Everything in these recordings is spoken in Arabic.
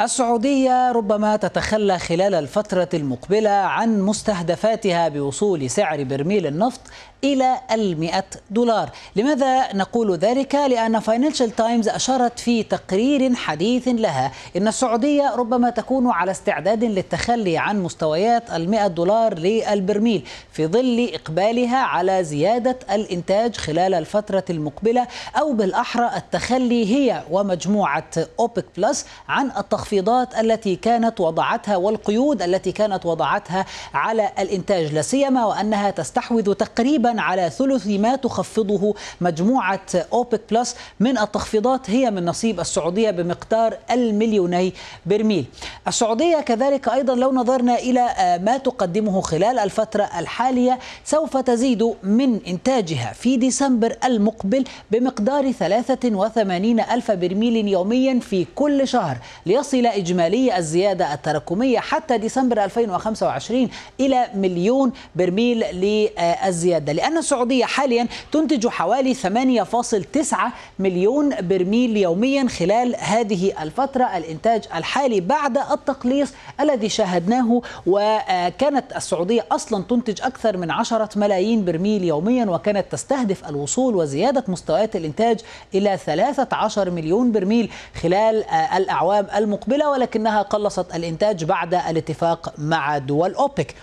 السعودية ربما تتخلى خلال الفترة المقبلة عن مستهدفاتها بوصول سعر برميل النفط إلى المئة دولار لماذا نقول ذلك؟ لأن فاينانشال تايمز أشارت في تقرير حديث لها إن السعودية ربما تكون على استعداد للتخلي عن مستويات المئة دولار للبرميل في ظل إقبالها على زيادة الإنتاج خلال الفترة المقبلة أو بالأحرى التخلي هي ومجموعة أوبك بلس عن التخفيض التخفيضات التي كانت وضعتها والقيود التي كانت وضعتها على الإنتاج لا سيما وأنها تستحوذ تقريبا على ثلث ما تخفضه مجموعة أوبك بلس من التخفيضات هي من نصيب السعودية بمقدار المليوني برميل السعودية كذلك أيضا لو نظرنا إلى آه، ما تقدمه خلال الفترة الحالية سوف تزيد من إنتاجها في ديسمبر المقبل بمقدار 83 ألف برميل يوميا في كل شهر ليصل توصل إجمالي الزيادة التراكمية حتى ديسمبر 2025 إلى مليون برميل للزيادة لأن السعودية حاليا تنتج حوالي 8.9 مليون برميل يوميا خلال هذه الفترة الإنتاج الحالي بعد التقليص الذي شاهدناه وكانت السعودية أصلا تنتج أكثر من 10 ملايين برميل يوميا وكانت تستهدف الوصول وزيادة مستويات الإنتاج إلى 13 مليون برميل خلال الأعوام المقبلة المقبلة ولكنها قلصت الإنتاج بعد الاتفاق مع دول أوبك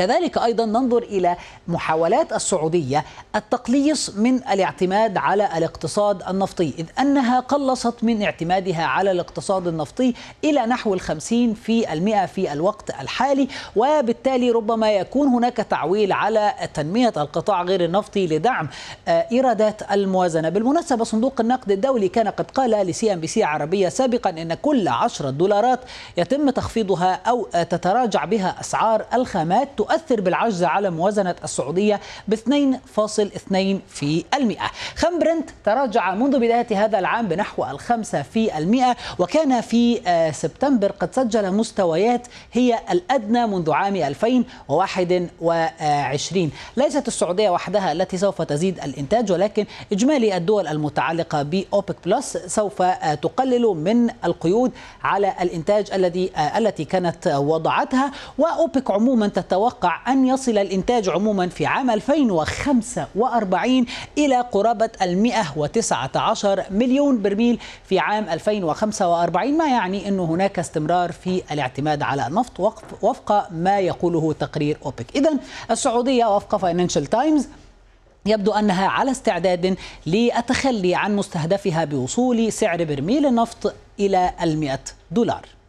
كذلك أيضا ننظر إلى محاولات السعودية التقليص من الاعتماد على الاقتصاد النفطي إذ أنها قلصت من اعتمادها على الاقتصاد النفطي إلى نحو الخمسين في المئة في الوقت الحالي وبالتالي ربما يكون هناك تعويل على تنمية القطاع غير النفطي لدعم آه، إيرادات الموازنة بالمناسبة صندوق النقد الدولي كان قد قال لسي ام بي سي عربية سابقا أن كل عشرة دولارات يتم تخفيضها أو تتراجع بها أسعار الخامات تؤثر بالعجز على موازنة السعودية ب 2.2 في المئة خام برنت تراجع منذ بداية هذا العام بنحو الخمسة في المئة وكان في آه، سبتمبر قد سجل مستويات هي الأدنى منذ عام 2021 ليست السعودية وحدها التي سوف تزيد الإنتاج ولكن إجمالي الدول المتعلقة بأوبك بلس سوف آه، تقلل من القيود على الإنتاج الذي آه، التي كانت وضعتها وأوبك عموما تتوقع يتوقع أن يصل الإنتاج عموما في عام 2045 إلى قرابة ال 119 مليون برميل في عام 2045 ما يعني أن هناك استمرار في الاعتماد على النفط وفق ما يقوله تقرير أوبك إذا السعودية وفق فاينانشال تايمز يبدو انها على استعداد للتخلي عن مستهدفها بوصول سعر برميل النفط الى المئة 100 دولار